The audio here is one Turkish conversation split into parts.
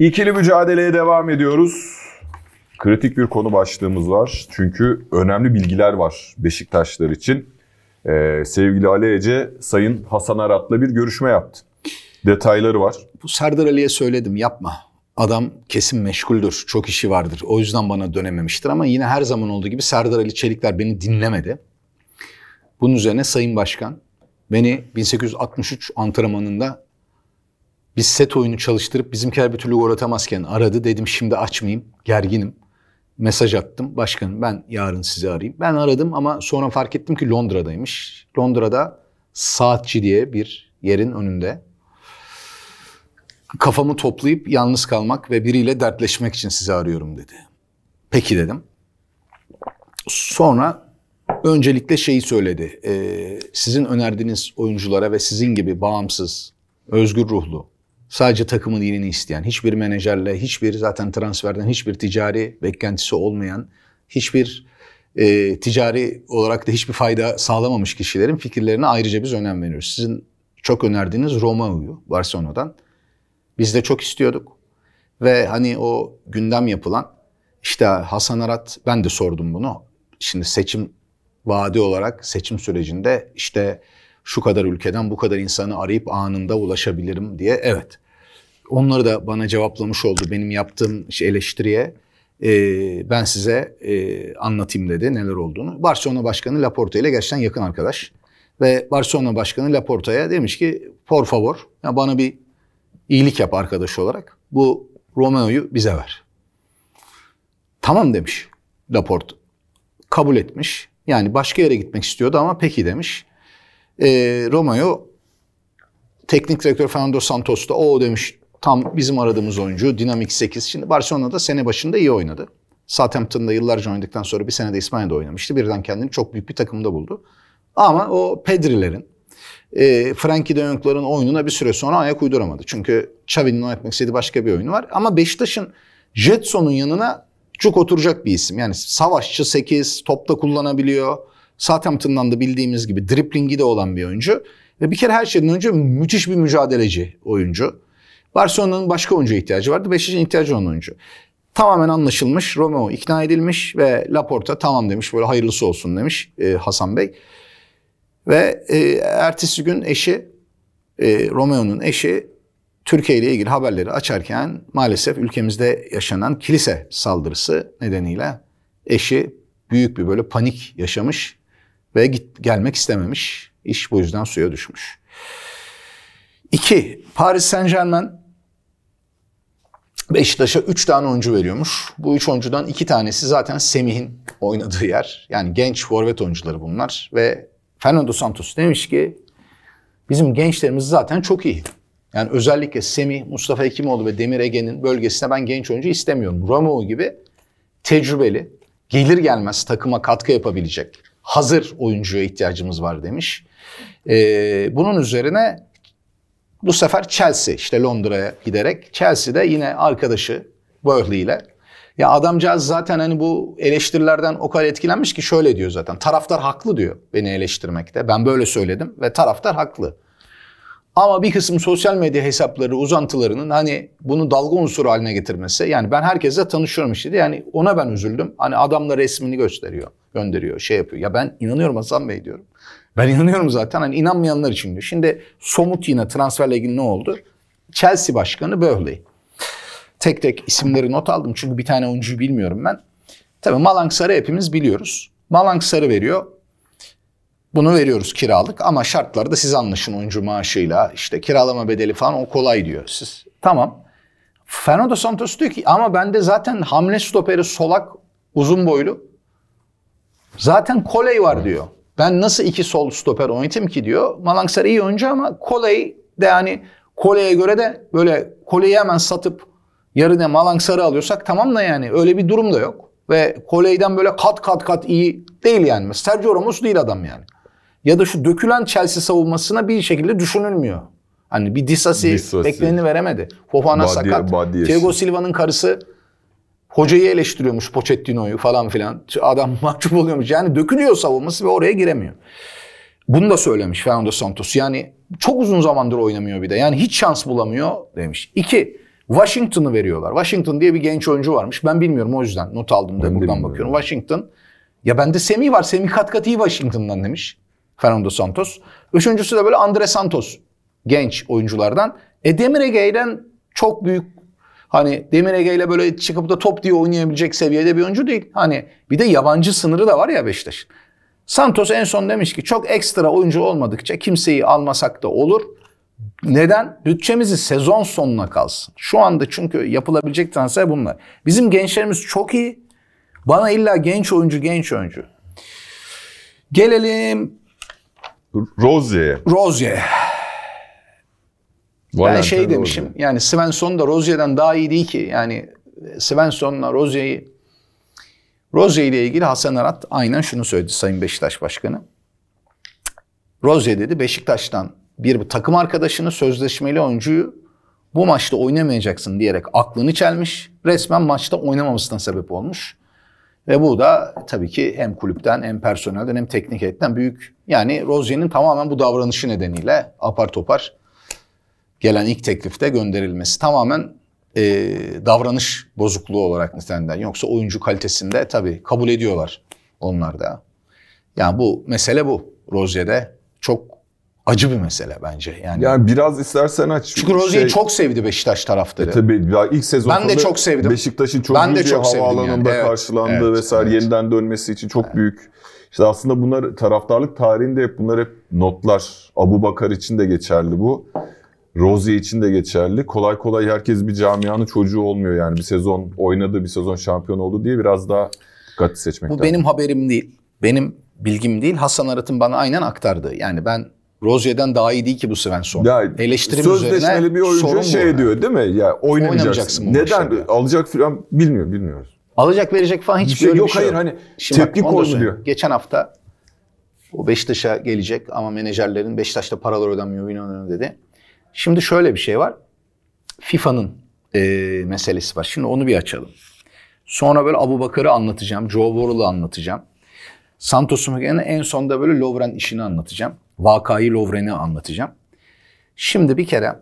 İkili mücadeleye devam ediyoruz. Kritik bir konu başlığımız var. Çünkü önemli bilgiler var Beşiktaşlar için. Ee, sevgili Ali Ece, Sayın Hasan Arat'la bir görüşme yaptı. Detayları var. Bu Serdar Ali'ye söyledim yapma. Adam kesin meşguldür, çok işi vardır. O yüzden bana dönememiştir ama yine her zaman olduğu gibi Serdar Ali Çelikler beni dinlemedi. Bunun üzerine Sayın Başkan beni 1863 antrenmanında biz set oyunu çalıştırıp bizimkiler bir türlü gol atamazken aradı. Dedim şimdi açmayayım, gerginim. Mesaj attım. Başkanım ben yarın sizi arayayım. Ben aradım ama sonra fark ettim ki Londra'daymış. Londra'da Saatçi diye bir yerin önünde. Kafamı toplayıp yalnız kalmak ve biriyle dertleşmek için sizi arıyorum dedi. Peki dedim. Sonra öncelikle şeyi söyledi. Ee, sizin önerdiğiniz oyunculara ve sizin gibi bağımsız, özgür ruhlu, Sadece takımın iyiliğini isteyen, hiçbir menajerle, hiçbir zaten transferden hiçbir ticari beklentisi olmayan, hiçbir e, ticari olarak da hiçbir fayda sağlamamış kişilerin fikirlerine ayrıca biz önem veriyoruz. Sizin çok önerdiğiniz Romao'yu Barcelona'dan. Biz de çok istiyorduk. Ve hani o gündem yapılan işte Hasan Arat ben de sordum bunu. Şimdi seçim vaadi olarak seçim sürecinde işte şu kadar ülkeden bu kadar insanı arayıp anında ulaşabilirim diye. Evet. Onları da bana cevaplamış oldu benim yaptığım eleştiriye. E, ben size e, anlatayım dedi neler olduğunu. Barcelona Başkanı Laporta ile gerçekten yakın arkadaş. Ve Barcelona Başkanı Laporta'ya demiş ki por favor ya bana bir iyilik yap arkadaş olarak. Bu Romeo'yu bize ver. Tamam demiş Laporta Kabul etmiş. Yani başka yere gitmek istiyordu ama peki demiş. E, ee, Romeo teknik direktör Fernando Santos da o demiş tam bizim aradığımız oyuncu. Dinamik 8. Şimdi Barcelona'da sene başında iyi oynadı. Southampton'da yıllarca oynadıktan sonra bir sene de İspanya'da oynamıştı. Birden kendini çok büyük bir takımda buldu. Ama o Pedri'lerin, e, Frankie de Jong'ların oyununa bir süre sonra ayak uyduramadı. Çünkü Xavi'nin oynatmak istediği başka bir oyunu var. Ama Beşiktaş'ın Jetson'un yanına çok oturacak bir isim. Yani savaşçı 8, topta kullanabiliyor. Southampton'dan da bildiğimiz gibi driplingi de olan bir oyuncu. Ve bir kere her şeyden önce müthiş bir mücadeleci oyuncu. Barcelona'nın başka oyuncuya ihtiyacı vardı. Beşiktaş'ın ihtiyacı olan oyuncu. Tamamen anlaşılmış. Romeo ikna edilmiş ve Laporta tamam demiş. Böyle hayırlısı olsun demiş e, Hasan Bey. Ve e, ertesi gün eşi, e, Romeo'nun eşi Türkiye ile ilgili haberleri açarken maalesef ülkemizde yaşanan kilise saldırısı nedeniyle eşi büyük bir böyle panik yaşamış ve git, gelmek istememiş. İş bu yüzden suya düşmüş. İki, Paris Saint Germain Beşiktaş'a üç tane oyuncu veriyormuş. Bu üç oyuncudan iki tanesi zaten Semih'in oynadığı yer. Yani genç forvet oyuncuları bunlar. Ve Fernando Santos demiş ki bizim gençlerimiz zaten çok iyi. Yani özellikle Semih, Mustafa Ekimoğlu ve Demir Ege'nin bölgesine ben genç oyuncu istemiyorum. Ramo gibi tecrübeli, gelir gelmez takıma katkı yapabilecek, hazır oyuncuya ihtiyacımız var demiş. Ee, bunun üzerine bu sefer Chelsea işte Londra'ya giderek Chelsea'de yine arkadaşı Burnley ile ya adamcağız zaten hani bu eleştirilerden o kadar etkilenmiş ki şöyle diyor zaten. Taraftar haklı diyor beni eleştirmekte. Ben böyle söyledim ve taraftar haklı. Ama bir kısım sosyal medya hesapları uzantılarının hani bunu dalga unsuru haline getirmesi. Yani ben herkesle tanışıyorum işte. Yani ona ben üzüldüm. Hani adamla resmini gösteriyor, gönderiyor, şey yapıyor. Ya ben inanıyorum Hasan Bey diyorum. Ben inanıyorum zaten. Hani inanmayanlar için diyor. Şimdi somut yine transferle ilgili ne oldu? Chelsea başkanı Böhley. Tek tek isimleri not aldım çünkü bir tane oyuncuyu bilmiyorum ben. Tabii Malang Sarı hepimiz biliyoruz. Malang Sarı veriyor. Bunu veriyoruz kiralık ama şartları da siz anlaşın oyuncu maaşıyla işte kiralama bedeli falan o kolay diyor. Siz tamam. Fernando Santos diyor ki ama bende zaten hamle stoperi solak uzun boylu. Zaten Koley var diyor. Ben nasıl iki sol stoper oynatayım ki diyor. Malangsar iyi oyuncu ama Koley de yani Koley'e göre de böyle Koley'i hemen satıp yarına Malangsar'ı alıyorsak tamam da yani öyle bir durum da yok. Ve Koley'den böyle kat kat kat iyi değil yani. Sergio Ramos değil adam yani ya da şu dökülen Chelsea savunmasına bir şekilde düşünülmüyor. Hani bir disasi, disasi. bekleneni veremedi. Fofana sakat. Badiyesi. Thiago Silva'nın karısı hocayı eleştiriyormuş Pochettino'yu falan filan. Adam mahcup oluyormuş. Yani dökülüyor savunması ve oraya giremiyor. Bunu da söylemiş Fernando Santos. Yani çok uzun zamandır oynamıyor bir de. Yani hiç şans bulamıyor demiş. İki, Washington'ı veriyorlar. Washington diye bir genç oyuncu varmış. Ben bilmiyorum o yüzden not aldım da buradan bakıyorum. Washington. Ya bende Semi var. Semi kat kat iyi Washington'dan demiş. Fernando Santos. Üçüncüsü de böyle Andre Santos genç oyunculardan. E Demir Ege'den çok büyük hani Demir Ege ile böyle çıkıp da top diye oynayabilecek seviyede bir oyuncu değil. Hani bir de yabancı sınırı da var ya Beşiktaş. Santos en son demiş ki çok ekstra oyuncu olmadıkça kimseyi almasak da olur. Neden? Bütçemizi sezon sonuna kalsın. Şu anda çünkü yapılabilecek transfer bunlar. Bizim gençlerimiz çok iyi. Bana illa genç oyuncu, genç oyuncu. Gelelim Rozier. Şey Rozier. Valentine ben şey demişim Rozier. yani Svensson da Rozier'den daha iyi değil ki. Yani Svensson'la Rozier'i Rozier ile ilgili Hasan Arat aynen şunu söyledi Sayın Beşiktaş Başkanı. Rozier dedi Beşiktaş'tan bir takım arkadaşını sözleşmeli oyuncuyu bu maçta oynamayacaksın diyerek aklını çelmiş. Resmen maçta oynamamasına sebep olmuş. Ve bu da tabii ki hem kulüpten hem personelden hem teknik heyetten büyük. Yani Rozier'in tamamen bu davranışı nedeniyle apar topar gelen ilk teklifte gönderilmesi tamamen e, davranış bozukluğu olarak nitelenden. Yoksa oyuncu kalitesinde tabii kabul ediyorlar onlar da. Yani bu mesele bu. Rozier'e çok acı bir mesele bence. Yani Yani biraz istersen aç. Çünkü Rozi'yi şey- çok sevdi Beşiktaş taraftarı. E tabii ya ilk sezon Ben de çok sevdim. Beşiktaş'ın çok ben de çok sevdim havaalanında yani. Evet, karşılandı evet, vesaire evet. yeniden dönmesi için çok büyük. İşte aslında bunlar taraftarlık tarihinde hep bunlar hep notlar. Abu Bakar için de geçerli bu. Rozi için de geçerli. Kolay kolay herkes bir camianın çocuğu olmuyor yani. Bir sezon oynadı, bir sezon şampiyon oldu diye biraz daha dikkatli seçmek Bu benim haberim değil. Benim bilgim değil. Hasan Arat'ın bana aynen aktardığı. Yani ben Rozier'den daha iyi değil ki bu Svensson. Yani, Eleştirim sözleşmeli bir oyuncu şey yani. diyor değil mi? Ya yani Neden başlarda. alacak falan bilmiyor bilmiyoruz. Alacak verecek falan hiçbir şey yok. Yok şey hayır hani Şimdi teknik oyuncu diyor. Geçen hafta o Beşiktaş'a gelecek ama menajerlerin Beşiktaş'ta paralar ödenmiyor inanıyorum dedi. Şimdi şöyle bir şey var. FIFA'nın e, meselesi var. Şimdi onu bir açalım. Sonra böyle Abu Bakar'ı anlatacağım. Joe Worrell'ı anlatacağım. Santos'un en sonda böyle Lovren işini anlatacağım. Vakayı Lovren'i anlatacağım. Şimdi bir kere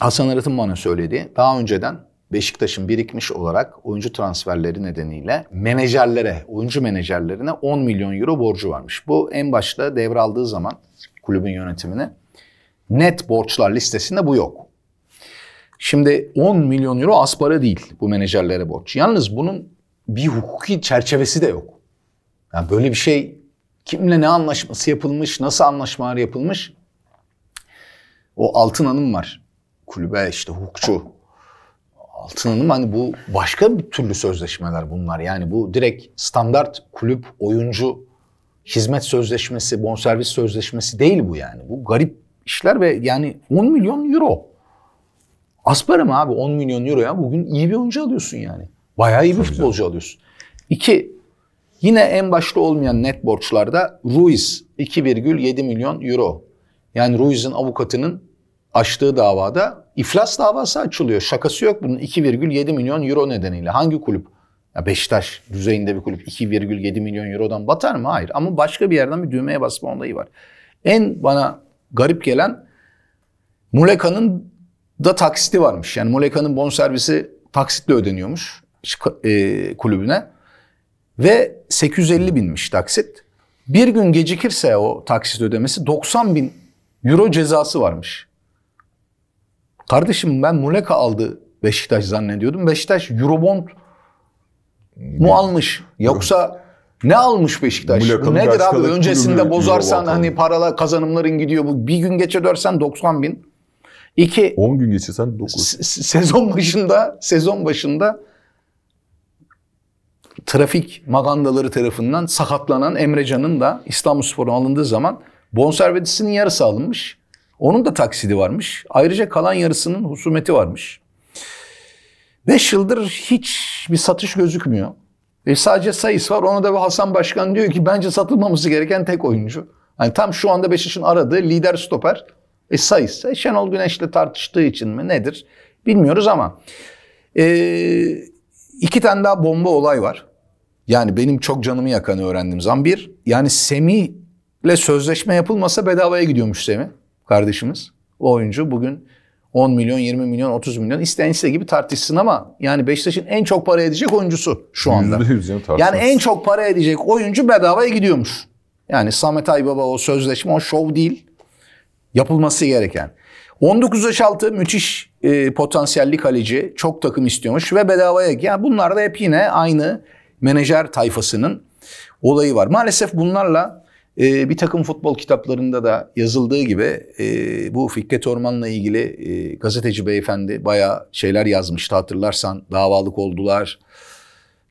Hasan Arat'ın bana söylediği daha önceden Beşiktaş'ın birikmiş olarak oyuncu transferleri nedeniyle menajerlere, oyuncu menajerlerine 10 milyon euro borcu varmış. Bu en başta devraldığı zaman kulübün yönetimine net borçlar listesinde bu yok. Şimdi 10 milyon euro az para değil bu menajerlere borç. Yalnız bunun bir hukuki çerçevesi de yok. Yani böyle bir şey Kimle ne anlaşması yapılmış, nasıl anlaşmalar yapılmış? O Altın Hanım var. Kulübe işte hukukçu. Altın Hanım hani bu başka bir türlü sözleşmeler bunlar. Yani bu direkt standart kulüp, oyuncu, hizmet sözleşmesi, bonservis sözleşmesi değil bu yani. Bu garip işler ve yani 10 milyon euro. Asparım abi 10 milyon euro ya bugün iyi bir oyuncu alıyorsun yani. Bayağı iyi bir futbolcu alıyorsun. İki, Yine en başta olmayan net borçlarda Ruiz 2,7 milyon euro. Yani Ruiz'in avukatının açtığı davada iflas davası açılıyor. Şakası yok bunun 2,7 milyon euro nedeniyle. Hangi kulüp? Ya Beşiktaş düzeyinde bir kulüp 2,7 milyon eurodan batar mı? Hayır. Ama başka bir yerden bir düğmeye basma olayı var. En bana garip gelen Muleka'nın da taksiti varmış. Yani Muleka'nın bonservisi taksitle ödeniyormuş e, kulübüne. Ve 850 binmiş taksit. Bir gün gecikirse o taksit ödemesi 90 bin euro cezası varmış. Kardeşim ben Muleka aldı Beşiktaş zannediyordum. Beşiktaş Eurobond mu almış? Yoksa ne almış Beşiktaş? Muleka'nın nedir abi? Öncesinde bozarsan Euro hani paralar kazanımların gidiyor. Bu bir gün geçe ödersen 90 bin. İki, 10 gün geçirsen 9. sezon başında sezon başında trafik magandaları tarafından sakatlanan Emrecan'ın da İstanbulspor'a alındığı zaman bonservisinin yarısı alınmış. Onun da taksidi varmış. Ayrıca kalan yarısının husumeti varmış. 5 yıldır hiç bir satış gözükmüyor. Ve sadece sayısı var. Ona da Hasan Başkan diyor ki bence satılmaması gereken tek oyuncu. Yani tam şu anda Beşiktaş'ın aradığı lider stoper e, sayısı. E, Şenol Güneş'le tartıştığı için mi nedir bilmiyoruz ama e, iki tane daha bomba olay var. Yani benim çok canımı yakanı öğrendiğim zaman bir. Yani Semih'le sözleşme yapılmasa bedavaya gidiyormuş Semih kardeşimiz. O oyuncu bugün 10 milyon, 20 milyon, 30 milyon isteyen gibi tartışsın ama yani Beşiktaş'ın en çok para edecek oyuncusu şu anda. yani en çok para edecek oyuncu bedavaya gidiyormuş. Yani Samet Aybaba o sözleşme o şov değil. Yapılması gereken. 19 yaş altı müthiş e, potansiyelli kaleci. Çok takım istiyormuş ve bedavaya. Yani bunlar da hep yine aynı menajer tayfasının olayı var. Maalesef bunlarla e, bir takım futbol kitaplarında da yazıldığı gibi e, bu Fikret Orman'la ilgili e, gazeteci beyefendi bayağı şeyler yazmıştı hatırlarsan. Davalık oldular,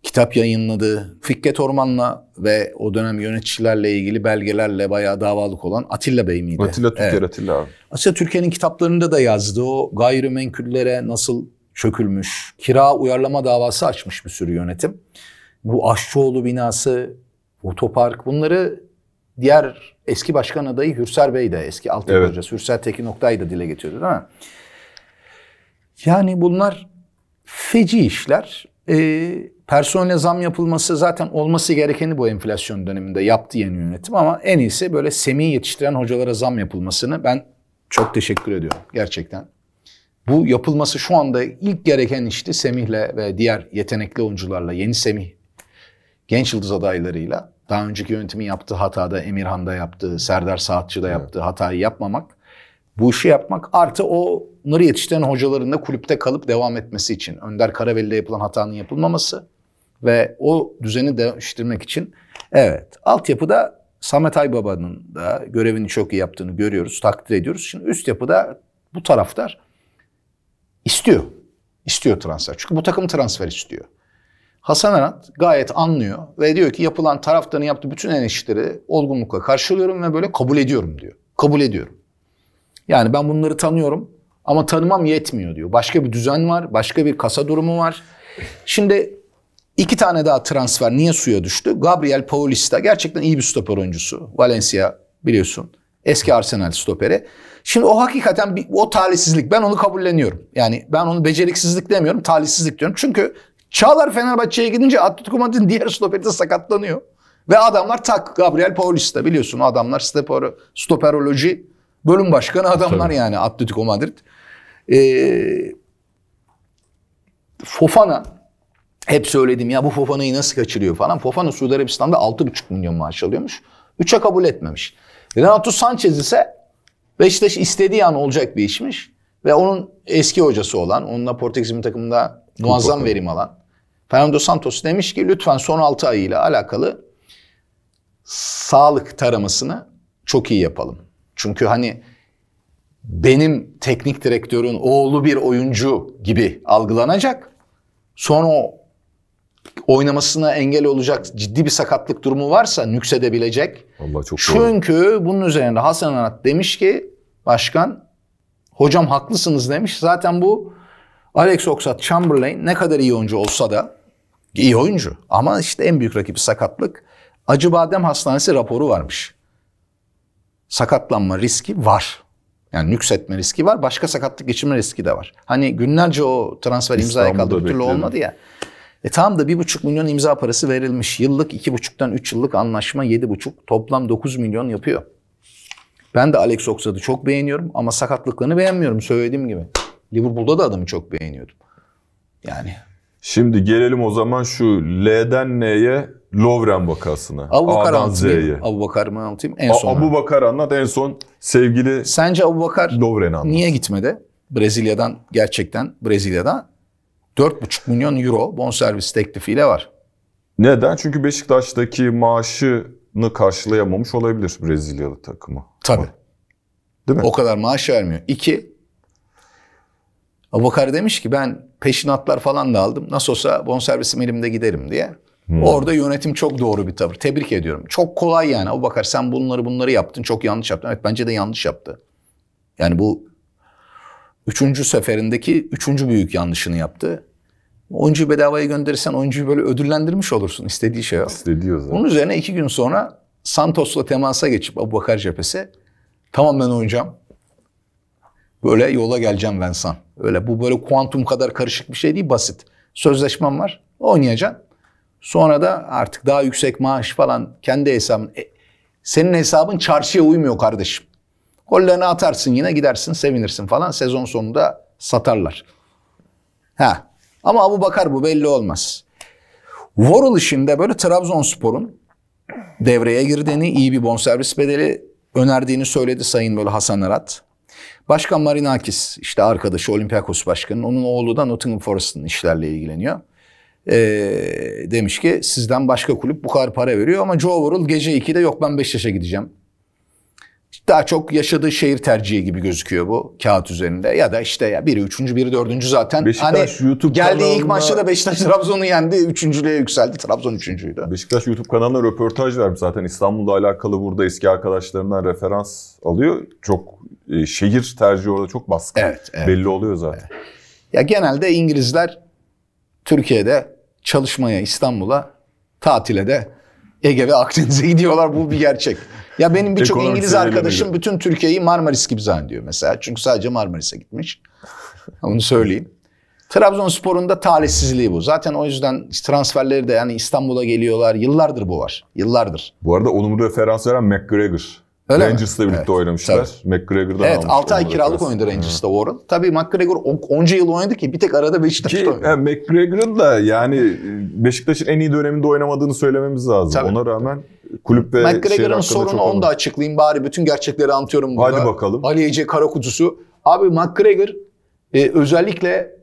kitap yayınladı. Fikret Orman'la ve o dönem yöneticilerle ilgili belgelerle bayağı davalık olan Atilla Bey miydi? Atilla Türker, evet. Atilla abi. Aslında Türkiye'nin kitaplarında da yazdı. O gayrimenkullere nasıl çökülmüş, kira uyarlama davası açmış bir sürü yönetim bu Aşçıoğlu binası, otopark bunları diğer eski başkan adayı Hürsel Bey de eski alt evet. hocası Hürsel Tekin Oktay da dile getiriyordu değil mi? Yani bunlar feci işler. E, ee, personel zam yapılması zaten olması gerekeni bu enflasyon döneminde yaptı yeni yönetim ama en iyisi böyle semi yetiştiren hocalara zam yapılmasını ben çok teşekkür ediyorum gerçekten. Bu yapılması şu anda ilk gereken işti Semih'le ve diğer yetenekli oyuncularla yeni Semih genç yıldız adaylarıyla daha önceki yönetimin yaptığı hatada, Emirhan'da yaptığı, Serdar Saatçı'da yaptığı evet. hatayı yapmamak, bu işi yapmak artı onları yetiştiren hocaların da kulüpte kalıp devam etmesi için. Önder Karaveli'de yapılan hatanın yapılmaması ve o düzeni değiştirmek için evet altyapıda Samet Aybaba'nın da görevini çok iyi yaptığını görüyoruz, takdir ediyoruz. Şimdi üst yapıda bu taraftar istiyor. İstiyor transfer. Çünkü bu takım transfer istiyor. Hasan Arat gayet anlıyor ve diyor ki yapılan taraftarın yaptığı bütün eleştirileri olgunlukla karşılıyorum ve böyle kabul ediyorum diyor. Kabul ediyorum. Yani ben bunları tanıyorum ama tanımam yetmiyor diyor. Başka bir düzen var, başka bir kasa durumu var. Şimdi iki tane daha transfer niye suya düştü? Gabriel Paulista gerçekten iyi bir stoper oyuncusu. Valencia biliyorsun. Eski Arsenal stoperi. Şimdi o hakikaten bir, o talihsizlik. Ben onu kabulleniyorum. Yani ben onu beceriksizlik demiyorum, talihsizlik diyorum. Çünkü Çağlar Fenerbahçe'ye gidince Atletico Madrid'in diğer stoperi de sakatlanıyor. Ve adamlar tak Gabriel Paulista biliyorsun adamlar stoper, stoperoloji bölüm başkanı adamlar Tabii. yani Atletico Madrid. Ee, Fofana hep söyledim ya bu Fofana'yı nasıl kaçırıyor falan. Fofana Suudi Arabistan'da 6,5 milyon maaş alıyormuş. 3'e kabul etmemiş. Renato Sanchez ise Beşiktaş istediği an olacak bir işmiş. Ve onun eski hocası olan, onunla Portekiz takımında muazzam verim alan Fernando Santos demiş ki lütfen son 6 ay ile alakalı sağlık taramasını çok iyi yapalım. Çünkü hani benim teknik direktörün oğlu bir oyuncu gibi algılanacak. Sonra o oynamasına engel olacak ciddi bir sakatlık durumu varsa nüksedebilecek. Allah çok Çünkü doğru. bunun üzerine Hasan Anat demiş ki başkan hocam haklısınız demiş. Zaten bu Alex Oxat Chamberlain ne kadar iyi oyuncu olsa da İyi oyuncu ama işte en büyük rakibi sakatlık. Acıbadem Hastanesi raporu varmış. Sakatlanma riski var. Yani nüksetme riski var. Başka sakatlık geçirme riski de var. Hani günlerce o transfer imzaya kaldı. Bir türlü olmadı ya. E tam da bir buçuk milyon imza parası verilmiş. Yıllık iki buçuktan üç yıllık anlaşma yedi buçuk. Toplam dokuz milyon yapıyor. Ben de Alex Oxad'ı çok beğeniyorum ama sakatlıklarını beğenmiyorum söylediğim gibi. Liverpool'da da adamı çok beğeniyordum. Yani Şimdi gelelim o zaman şu L'den N'ye Lovren vakasına. Abu Bakar A'dan Z'ye. Abu Bakar mı anlatayım? En son. Abu Bakar anlat en son sevgili Sence Abu Bakar Lovren anlat. niye gitmedi? Brezilya'dan gerçekten Brezilya'dan 4,5 milyon euro bonservis teklifiyle var. Neden? Çünkü Beşiktaş'taki maaşını karşılayamamış olabilir Brezilyalı takımı. Tabii. Değil mi? O kadar maaş vermiyor. İki, Abubakar demiş ki ben peşinatlar falan da aldım. Nasıl olsa bonservisim elimde giderim diye. Hmm. Orada yönetim çok doğru bir tavır. Tebrik ediyorum. Çok kolay yani. Abubakar sen bunları bunları yaptın. Çok yanlış yaptın. Evet bence de yanlış yaptı. Yani bu üçüncü seferindeki üçüncü büyük yanlışını yaptı. Oyuncuyu bedavaya gönderirsen oyuncuyu böyle ödüllendirmiş olursun. istediği şey yok. İstediği o Bunun üzerine iki gün sonra Santos'la temasa geçip Abubakar cephesi Tamam ben oynayacağım böyle yola geleceğim ben san. Öyle bu böyle kuantum kadar karışık bir şey değil basit. Sözleşmem var oynayacaksın. Sonra da artık daha yüksek maaş falan kendi hesabın. E, senin hesabın çarşıya uymuyor kardeşim. Gollerini atarsın yine gidersin sevinirsin falan. Sezon sonunda satarlar. Ha. Ama Abu Bakar bu belli olmaz. Warhol işinde böyle Trabzonspor'un devreye girdiğini, iyi bir bonservis bedeli önerdiğini söyledi Sayın böyle Hasan Arat. Başkan Marinakis işte arkadaşı Olympiakos Başkanı onun oğlu da Nottingham Forest'ın işlerle ilgileniyor. Ee, demiş ki sizden başka kulüp bu kadar para veriyor ama Joe Worrell gece 2'de yok ben Beşiktaş'a gideceğim daha çok yaşadığı şehir tercihi gibi gözüküyor bu kağıt üzerinde. Ya da işte ya biri üçüncü, biri dördüncü zaten. Beşiktaş hani YouTube geldiği kanalına... ilk maçta da Beşiktaş Trabzon'u yendi. Üçüncülüğe yükseldi. Trabzon üçüncüydü. Beşiktaş YouTube kanalına röportaj vermiş zaten. İstanbul'da alakalı burada eski arkadaşlarından referans alıyor. Çok e, şehir tercihi orada çok baskın. Evet, evet. Belli oluyor zaten. Evet. Ya genelde İngilizler Türkiye'de çalışmaya, İstanbul'a, tatile de Ege ve Akdeniz'e gidiyorlar. Bu bir gerçek. Ya benim birçok İngiliz arkadaşım bütün Türkiye'yi Marmaris gibi zannediyor mesela. Çünkü sadece Marmaris'e gitmiş. Onu söyleyeyim. Trabzonspor'un da talihsizliği bu. Zaten o yüzden transferleri de yani İstanbul'a geliyorlar. Yıllardır bu var. Yıllardır. Bu arada onumlu referans veren McGregor. Öyle Rangers'la birlikte evet, oynamışlar. Tabii. McGregor'dan Evet 6 ay kiralık oynadı Rangers'ta Warren. Tabii McGregor onca yıl oynadı ki bir tek arada Beşiktaş'ta ki, oynadı. Yani e, McGregor'ın da yani e, Beşiktaş'ın en iyi döneminde oynamadığını söylememiz lazım. Tabii. Ona rağmen kulüp ve McGregor'ın sorunu onu da açıklayayım bari. Bütün gerçekleri anlatıyorum burada. Hadi bakalım. Ali Ece Karakutusu. Abi McGregor e, özellikle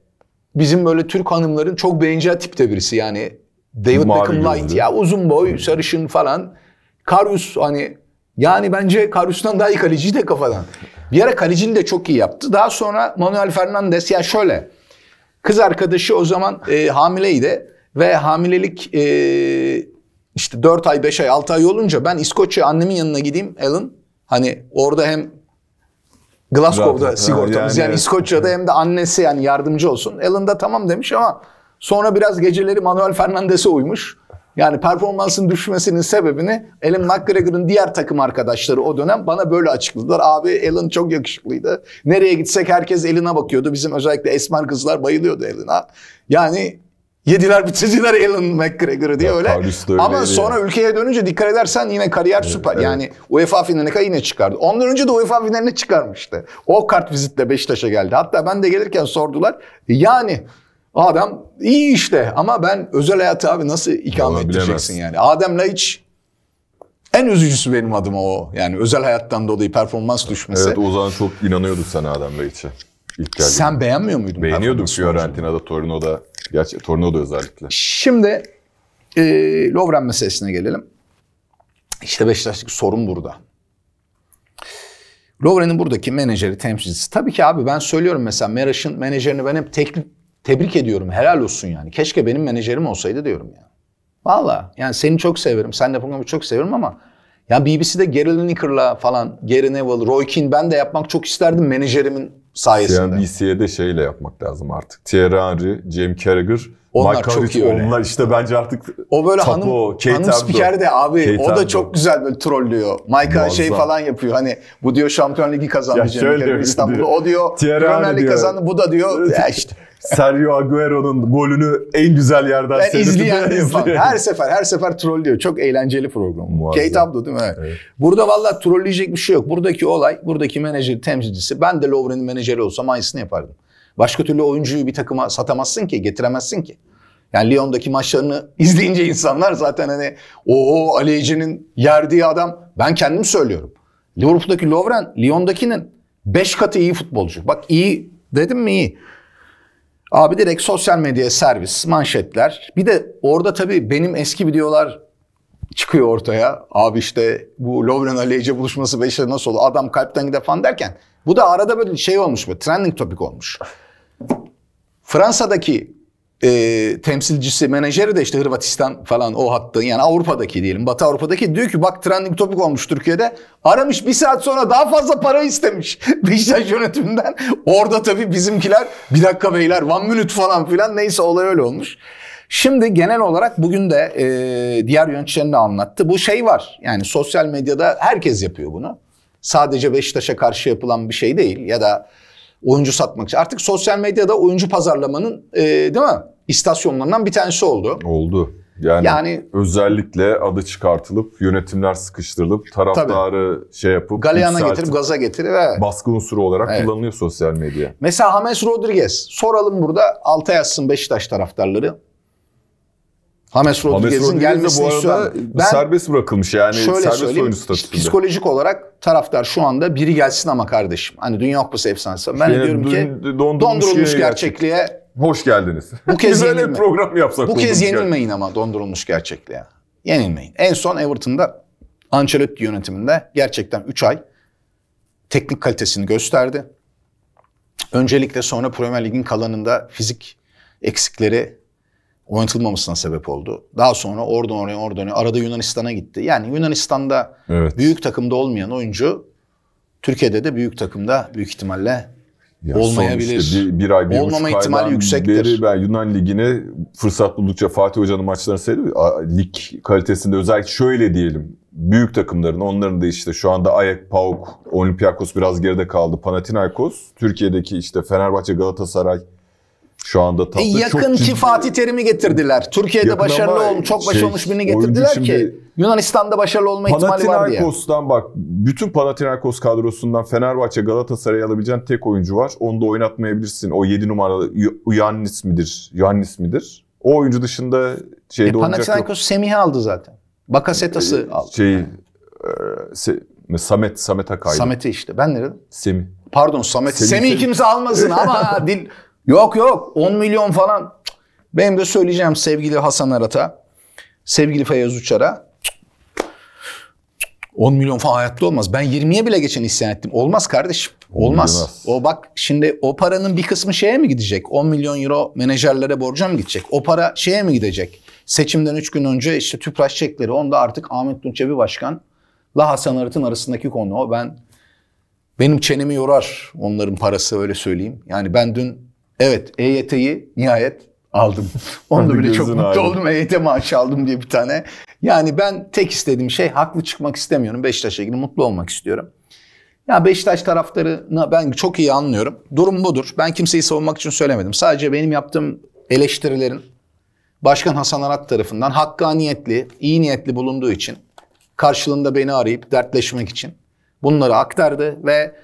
bizim böyle Türk hanımların çok beğeneceği tipte birisi. Yani David Mavi Beckham Light ya uzun boy, sarışın falan. Karius hani yani bence Karius'tan daha iyi kaleci de kafadan. Bir ara kalecini de çok iyi yaptı. Daha sonra Manuel Fernandez ya şöyle kız arkadaşı o zaman e, hamileydi ve hamilelik e, işte 4 ay, 5 ay, 6 ay olunca ben İskoçya annemin yanına gideyim Alan. Hani orada hem Glasgow'da Zaten, sigortamız yani, yani İskoçya'da hem de annesi yani yardımcı olsun. Alan da tamam demiş ama sonra biraz geceleri Manuel Fernandes'e uymuş. Yani performansın düşmesinin sebebini Alan McGregor'ın diğer takım arkadaşları o dönem bana böyle açıkladılar. Abi Alan çok yakışıklıydı. Nereye gitsek herkes Alan'a bakıyordu. Bizim özellikle esmer kızlar bayılıyordu Alan'a. Yani Yediler bitirdiler Alan McGregor'ı diye ya, öyle. öyle. Ama öyle sonra ya. ülkeye dönünce dikkat edersen yine kariyer evet, süper. Evet. Yani UEFA finaline kadar yine çıkardı. Ondan önce de UEFA finaline çıkarmıştı. O kart vizitle Beşiktaş'a geldi. Hatta ben de gelirken sordular. Yani Adam iyi işte ama ben özel hayatı abi nasıl ikame edeceksin yani. Adem'le hiç en üzücüsü benim adıma o. Yani özel hayattan dolayı performans düşmesi. Evet Ozan çok inanıyordu sen Adem'le içe ilk geldiğimde. Sen beğenmiyor muydun? Beğeniyordum Fiorentina'da, Torino'da. Gerçi Torino'da özellikle. Şimdi e, Lovren meselesine gelelim. İşte Beşiktaş'taki sorun burada. Lovren'in buradaki menajeri, temsilcisi. Tabii ki abi ben söylüyorum mesela Meraş'ın menajerini ben hep teklif, tebrik ediyorum. Helal olsun yani. Keşke benim menajerim olsaydı diyorum ya. Valla yani seni çok severim. Sen de programı çok severim ama ya BBC'de Gary Lineker'la falan, Gary Neville, Roy Keane ben de yapmak çok isterdim menajerimin sayesinde. CNBC'ye de şeyle yapmak lazım artık. Thierry Henry, Jim Carragher onlar Mike çok iyi öyle. Onlar işte bence artık o böyle tapo, hanım, Kate hanım spiker de abi Kate o da Ando. çok güzel böyle trollüyor. Michael şey falan yapıyor hani bu diyor Şampiyon Ligi kazandı İstanbul'u. O diyor Premier Lig kazandı bu da diyor ya işte. Sergio Agüero'nun golünü en güzel yerden ben izleyen Her sefer her sefer trollüyor. Çok eğlenceli program. Muazzam. Kate Abdo değil mi? Evet. evet. Burada valla trolleyecek bir şey yok. Buradaki olay, buradaki menajer temsilcisi. Ben de Lovren'in menajeri olsam aynısını yapardım. Başka türlü oyuncuyu bir takıma satamazsın ki, getiremezsin ki. Yani Lyon'daki maçlarını izleyince insanlar zaten hani o Aliyeci'nin yerdiği adam ben kendim söylüyorum. Liverpool'daki Lovren Lyon'dakinin 5 katı iyi futbolcu. Bak iyi dedim mi iyi. Abi direkt sosyal medya servis, manşetler. Bir de orada tabii benim eski videolar çıkıyor ortaya. Abi işte bu Lovren aleyce buluşması Beşiktaş'ta nasıl oldu? Adam kalpten gider falan derken. Bu da arada böyle şey olmuş böyle trending topik olmuş. Fransa'daki e, temsilcisi, menajeri de işte Hırvatistan falan o hattın yani Avrupa'daki diyelim Batı Avrupa'daki diyor ki bak trending topik olmuş Türkiye'de. Aramış bir saat sonra daha fazla para istemiş Beşiktaş yönetiminden. Orada tabii bizimkiler bir dakika beyler one minute falan filan neyse olay öyle olmuş. Şimdi genel olarak bugün de e, diğer yöneticilerini de anlattı. Bu şey var yani sosyal medyada herkes yapıyor bunu. Sadece Beşiktaş'a karşı yapılan bir şey değil ya da oyuncu satmak için. Artık sosyal medyada oyuncu pazarlamanın e, değil mi? İstasyonlarından bir tanesi oldu. Oldu. Yani, yani özellikle adı çıkartılıp yönetimler sıkıştırılıp taraftarı tabii. şey yapıp galeyana getirip gaza getirip evet. baskı unsuru olarak evet. kullanılıyor sosyal medya. Mesela James Rodriguez soralım burada alta yazsın Beşiktaş taraftarları. James Rodriguez'in gelmesini bu ben serbest bırakılmış yani şöyle serbest oyuncu statüsünde. Psikolojik olarak taraftar şu anda biri gelsin ama kardeşim. Hani Dünya Kupası efsanesi. Ben yani şey, diyorum ki dondurulmuş şey gerçekliğe gerçek. hoş geldiniz. Bu kez yenilmeyin. program yapsak. Bu kez yenilmeyin ama dondurulmuş gerçekliğe. Yenilmeyin. En son Everton'da Ancelotti yönetiminde gerçekten 3 ay teknik kalitesini gösterdi. Öncelikle sonra Premier Lig'in kalanında fizik eksikleri oynatılmamasına sebep oldu. Daha sonra oradan oraya oradan oraya arada Yunanistan'a gitti. Yani Yunanistan'da evet. büyük takımda olmayan oyuncu Türkiye'de de büyük takımda büyük ihtimalle ya olmayabilir. Işte bir, bir ay, bir Olmama ihtimali yüksektir. Beri ben Yunan Ligi'ne fırsat buldukça Fatih Hoca'nın maçlarını seyrediyorum. Lig kalitesinde özellikle şöyle diyelim. Büyük takımların onların da işte şu anda Ayak, PAOK, Olympiakos biraz geride kaldı. Panathinaikos, Türkiye'deki işte Fenerbahçe, Galatasaray, şu anda e, tahta e, yakın çok ki Fatih Terim'i getirdiler. Türkiye'de başarılı olmuş, çok şey, başarılı olmuş birini getirdiler ki Yunanistan'da başarılı olma ihtimali vardı ya. Panathinaikos'tan bak bütün Panathinaikos kadrosundan Fenerbahçe Galatasaray'ı alabileceğin tek oyuncu var. Onu da oynatmayabilirsin. O 7 numaralı Yannis midir? Yannis midir? O oyuncu dışında şeyde e, Panathinaikos Semih'i aldı zaten. Bakasetas'ı e, aldı. Şey yani. e, se, Samet Samet'e Sameti işte. Ben ne dedim? Semih. Pardon Samet. Semih, Semih kimse almasın ama dil Yok yok 10 milyon falan. Benim de söyleyeceğim sevgili Hasan Arat'a, sevgili Feyyaz Uçar'a. 10 milyon falan hayatta olmaz. Ben 20'ye bile geçen isyan ettim. Olmaz kardeşim. Olmaz. Olmaz. O bak şimdi o paranın bir kısmı şeye mi gidecek? 10 milyon euro menajerlere borca mı gidecek? O para şeye mi gidecek? Seçimden 3 gün önce işte tüpraş çekleri. Onda artık Ahmet Tunçevi Başkan La Hasan Arat'ın arasındaki konu o. Ben benim çenemi yorar onların parası öyle söyleyeyim. Yani ben dün Evet EYT'yi nihayet aldım. Onda bile çok mutlu abi. oldum. EYT maaşı aldım diye bir tane. Yani ben tek istediğim şey haklı çıkmak istemiyorum. Beşiktaş'a ilgili mutlu olmak istiyorum. Ya Beşiktaş taraftarını ben çok iyi anlıyorum. Durum budur. Ben kimseyi savunmak için söylemedim. Sadece benim yaptığım eleştirilerin Başkan Hasan Arat tarafından hakkaniyetli, iyi niyetli bulunduğu için karşılığında beni arayıp dertleşmek için bunları aktardı ve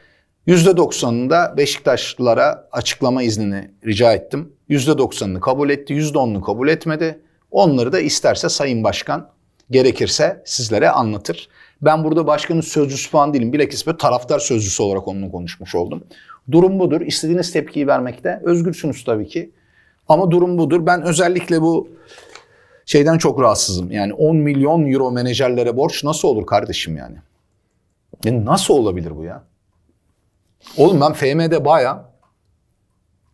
%90'ında Beşiktaşlılara açıklama iznini rica ettim. %90'ını kabul etti, %10'unu kabul etmedi. Onları da isterse Sayın Başkan gerekirse sizlere anlatır. Ben burada başkanın sözcüsü falan değilim. Bilakis böyle taraftar sözcüsü olarak onunla konuşmuş oldum. Durum budur. İstediğiniz tepkiyi vermekte özgürsünüz tabii ki. Ama durum budur. Ben özellikle bu şeyden çok rahatsızım. Yani 10 milyon euro menajerlere borç nasıl olur kardeşim yani? yani e, nasıl olabilir bu ya? Oğlum ben FM'de baya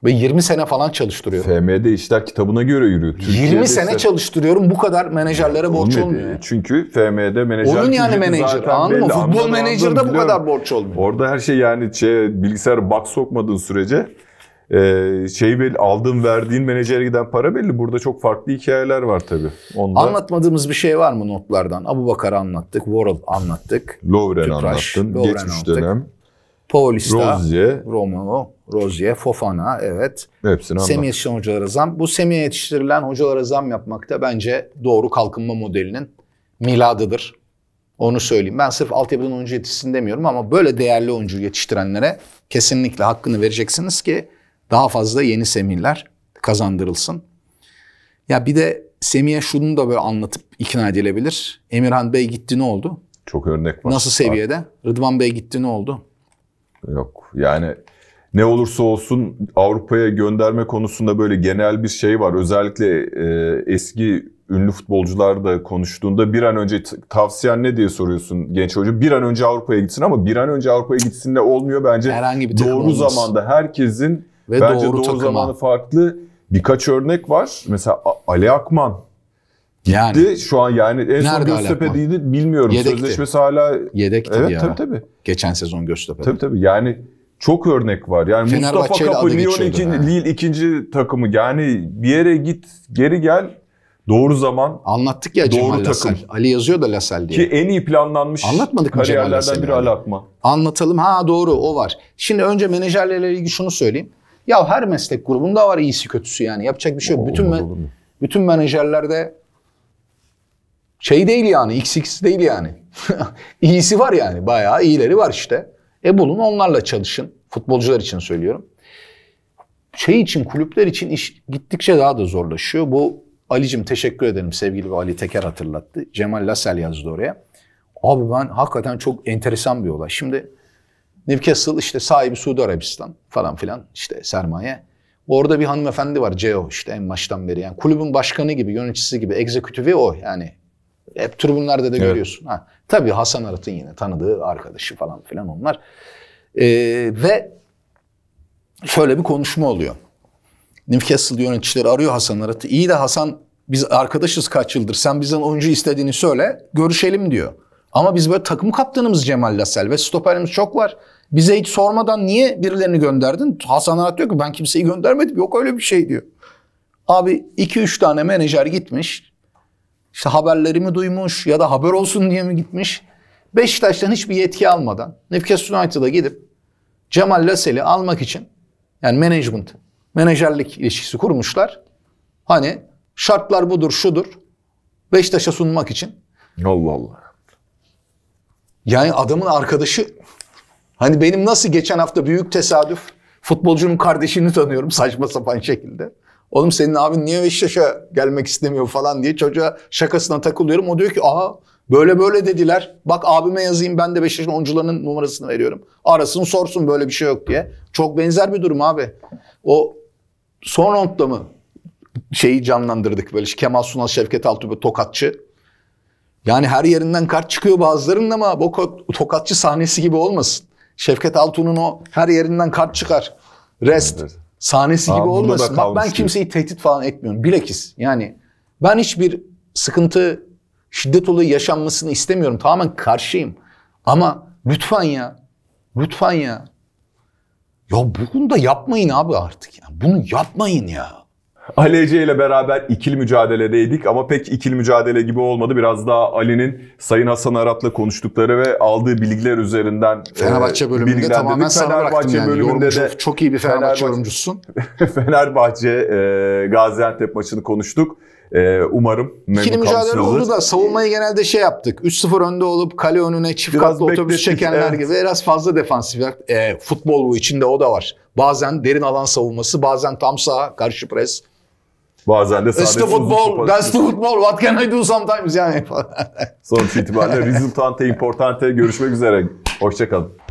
ve 20 sene falan çalıştırıyorum. FM'de işler kitabına göre yürüyor. Türkiye'de 20 sene işler... çalıştırıyorum bu kadar menajerlere borç olmuyor. olmuyor. Çünkü FM'de menajer... Onun yani menajer anladın mı? Futbol menajer de bu kadar borç olmuyor. Orada her şey yani şey, bilgisayar bak sokmadığın sürece e, şey belli, aldığın verdiğin menajere giden para belli. Burada çok farklı hikayeler var tabii. Onda... Anlatmadığımız bir şey var mı notlardan? Abu Bakar'ı anlattık, World anlattık. Lovren Tüpraş, anlattın, Lovren geçmiş anlattık. dönem. Paulista, Rozier, Romo, Rozier, Fofana evet. Hepsini Semih anladım. yetiştiren hocalara zam. Bu Semih'e yetiştirilen hocalara zam yapmak da bence doğru kalkınma modelinin miladıdır. Onu söyleyeyim. Ben sırf altyapıdan oyuncu yetişsin demiyorum ama böyle değerli oyuncu yetiştirenlere kesinlikle hakkını vereceksiniz ki daha fazla yeni Semih'ler kazandırılsın. Ya bir de Semih'e şunu da böyle anlatıp ikna edilebilir. Emirhan Bey gitti ne oldu? Çok örnek var. Nasıl seviyede? Rıdvan Bey gitti ne oldu? Yok yani ne olursa olsun Avrupa'ya gönderme konusunda böyle genel bir şey var. Özellikle e, eski ünlü futbolcular da konuştuğunda bir an önce tavsiyen ne diye soruyorsun genç hoca. Bir an önce Avrupa'ya gitsin ama bir an önce Avrupa'ya gitsin de olmuyor bence. Herhangi bir doğru olmaz. zamanda herkesin Ve bence doğru, doğru zamanı farklı. Birkaç örnek var. Mesela Ali Akman yani. De şu an yani en Nerede son Göztepe'deydi bilmiyorum. Yedekti. Sözleşmesi hala... Yedekti evet, ya. Tabii tabii. Geçen sezon Göztepe'de. Tabii tabii yani çok örnek var. Yani Mustafa Kapı, Lyon ikinci, Lille ikinci takımı. Yani bir yere git, geri gel. Doğru zaman. Anlattık ya doğru Lasal. takım. Ali yazıyor da Lasal diye. Ki en iyi planlanmış Anlatmadık kariyerlerden biri Ali Akman. Anlatalım. Ha doğru o var. Şimdi önce menajerlerle ilgili şunu söyleyeyim. Ya her meslek grubunda var iyisi kötüsü yani. Yapacak bir şey yok. bütün olur, bütün menajerlerde şey değil yani XX değil yani. İyisi var yani bayağı iyileri var işte. E bulun onlarla çalışın. Futbolcular için söylüyorum. Şey için kulüpler için iş gittikçe daha da zorlaşıyor. Bu Ali'cim teşekkür ederim sevgili Ali Teker hatırlattı. Cemal Lasel yazdı oraya. Abi ben hakikaten çok enteresan bir olay. Şimdi Newcastle işte sahibi Suudi Arabistan falan filan işte sermaye. Orada bir hanımefendi var CEO işte en baştan beri yani kulübün başkanı gibi yöneticisi gibi egzekütüfi o yani hep tribünlerde de evet. görüyorsun. Ha. Tabii Hasan Arat'ın yine tanıdığı arkadaşı falan filan onlar. Ee, ve şöyle bir konuşma oluyor. Newcastle yöneticileri arıyor Hasan Arat'ı. İyi de Hasan biz arkadaşız kaç yıldır. Sen bizden oyuncu istediğini söyle. Görüşelim diyor. Ama biz böyle takım kaptanımız Cemal Lassel ve stoperimiz çok var. Bize hiç sormadan niye birilerini gönderdin? Hasan Arat diyor ki ben kimseyi göndermedim. Yok öyle bir şey diyor. Abi 2-3 tane menajer gitmiş işte haberlerimi duymuş ya da haber olsun diye mi gitmiş? Beşiktaş'tan hiçbir yetki almadan Newcastle United'a gidip Cemal Lassel'i almak için yani management, menajerlik ilişkisi kurmuşlar. Hani şartlar budur, şudur. Beşiktaş'a sunmak için. Allah Allah. Yani adamın arkadaşı hani benim nasıl geçen hafta büyük tesadüf futbolcunun kardeşini tanıyorum saçma sapan şekilde. Oğlum senin abin niye Beşiktaş'a gelmek istemiyor falan diye çocuğa şakasına takılıyorum. O diyor ki aha böyle böyle dediler. Bak abime yazayım ben de Beşiktaş'ın oyuncularının numarasını veriyorum. Arasın sorsun böyle bir şey yok diye. Çok benzer bir durum abi. O son roundda mı şeyi canlandırdık böyle işte Kemal Sunal, Şevket Altuğ tokatçı. Yani her yerinden kart çıkıyor bazılarının ama bu tokatçı sahnesi gibi olmasın. Şevket Altun'un o her yerinden kart çıkar. Rest. Evet sahnesi Aa, gibi olmasın. Bak ben kimseyi tehdit falan etmiyorum. bilekiz. yani ben hiçbir sıkıntı, şiddet olayı yaşanmasını istemiyorum. Tamamen karşıyım. Ama lütfen ya, lütfen ya. Ya bunu da yapmayın abi artık. Ya. Bunu yapmayın ya. Alece ile beraber ikili mücadeledeydik ama pek ikili mücadele gibi olmadı. Biraz daha Ali'nin Sayın Hasan Arat'la konuştukları ve aldığı bilgiler üzerinden Fenerbahçe e, bölümünde tamamen sana Fenerbahçe yani. bölümünde Yorumcu, de çok iyi bir Fenerbahçe, Fenerbahçe yorumcusun. Fenerbahçe e, Gaziantep maçını konuştuk. Ee, umarım memnun İkili mücadele oldu da savunmayı genelde şey yaptık. 3-0 önde olup kale önüne çift biraz katlı otobüs çekenler evet. gibi biraz fazla defansif. E, futbol bu içinde o da var. Bazen derin alan savunması, bazen tam saha, karşı pres. Bazen de sadece işte futbol, that's the football, what can I do sometimes yani. Sonuç itibariyle Resultante Importante görüşmek üzere. Hoşçakalın.